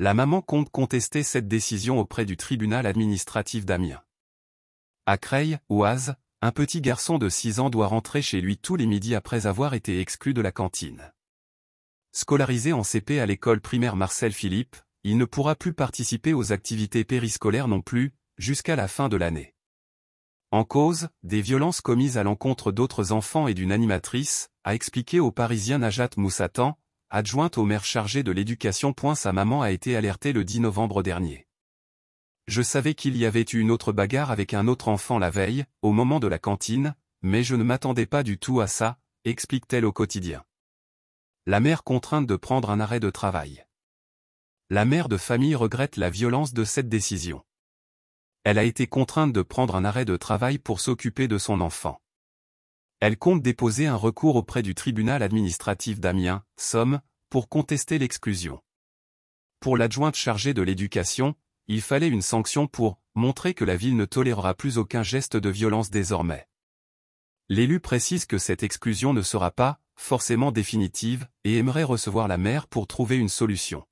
la maman compte contester cette décision auprès du tribunal administratif d'Amiens. À Creil, Oise, un petit garçon de 6 ans doit rentrer chez lui tous les midis après avoir été exclu de la cantine. Scolarisé en CP à l'école primaire Marcel Philippe, il ne pourra plus participer aux activités périscolaires non plus, jusqu'à la fin de l'année. En cause, des violences commises à l'encontre d'autres enfants et d'une animatrice, a expliqué au Parisien Najat Moussatan, adjointe au maire chargée de l'éducation. Sa maman a été alertée le 10 novembre dernier. Je savais qu'il y avait eu une autre bagarre avec un autre enfant la veille, au moment de la cantine, mais je ne m'attendais pas du tout à ça, explique-t-elle au quotidien. La mère contrainte de prendre un arrêt de travail. La mère de famille regrette la violence de cette décision. Elle a été contrainte de prendre un arrêt de travail pour s'occuper de son enfant. Elle compte déposer un recours auprès du tribunal administratif d'Amiens, Somme, pour contester l'exclusion. Pour l'adjointe chargée de l'éducation, il fallait une sanction pour montrer que la ville ne tolérera plus aucun geste de violence désormais. L'élu précise que cette exclusion ne sera pas forcément définitive et aimerait recevoir la maire pour trouver une solution.